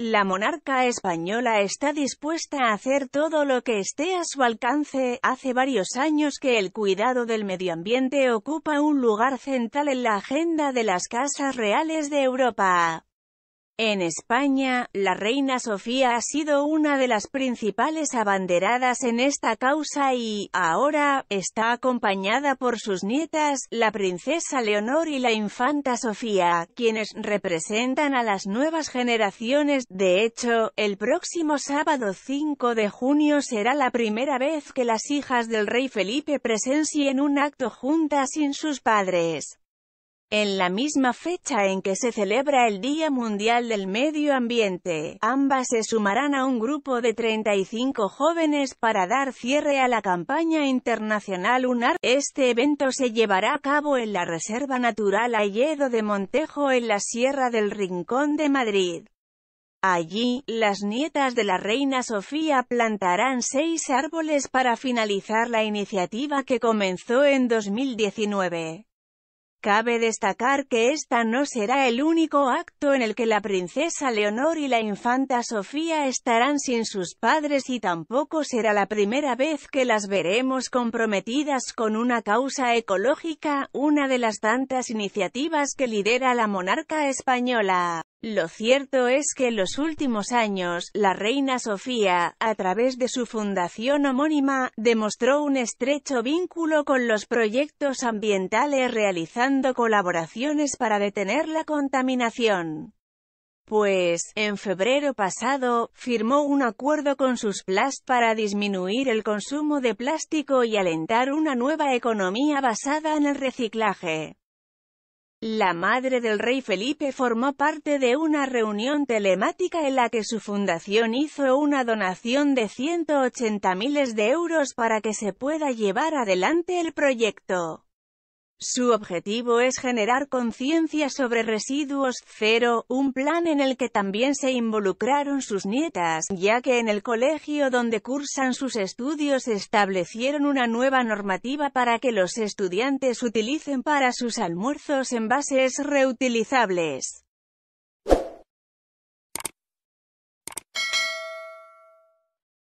La monarca española está dispuesta a hacer todo lo que esté a su alcance. Hace varios años que el cuidado del medio ambiente ocupa un lugar central en la agenda de las casas reales de Europa. En España, la reina Sofía ha sido una de las principales abanderadas en esta causa y, ahora, está acompañada por sus nietas, la princesa Leonor y la infanta Sofía, quienes representan a las nuevas generaciones. De hecho, el próximo sábado 5 de junio será la primera vez que las hijas del rey Felipe presencien un acto juntas sin sus padres. En la misma fecha en que se celebra el Día Mundial del Medio Ambiente, ambas se sumarán a un grupo de 35 jóvenes para dar cierre a la campaña internacional UNAR. Este evento se llevará a cabo en la Reserva Natural Ayedo de Montejo en la Sierra del Rincón de Madrid. Allí, las nietas de la reina Sofía plantarán seis árboles para finalizar la iniciativa que comenzó en 2019. Cabe destacar que esta no será el único acto en el que la princesa Leonor y la infanta Sofía estarán sin sus padres y tampoco será la primera vez que las veremos comprometidas con una causa ecológica, una de las tantas iniciativas que lidera la monarca española. Lo cierto es que en los últimos años, la reina Sofía, a través de su fundación homónima, demostró un estrecho vínculo con los proyectos ambientales realizando colaboraciones para detener la contaminación. Pues, en febrero pasado, firmó un acuerdo con sus Susplast para disminuir el consumo de plástico y alentar una nueva economía basada en el reciclaje. La madre del rey Felipe formó parte de una reunión telemática en la que su fundación hizo una donación de 180 miles de euros para que se pueda llevar adelante el proyecto. Su objetivo es generar conciencia sobre residuos cero, un plan en el que también se involucraron sus nietas, ya que en el colegio donde cursan sus estudios establecieron una nueva normativa para que los estudiantes utilicen para sus almuerzos envases reutilizables.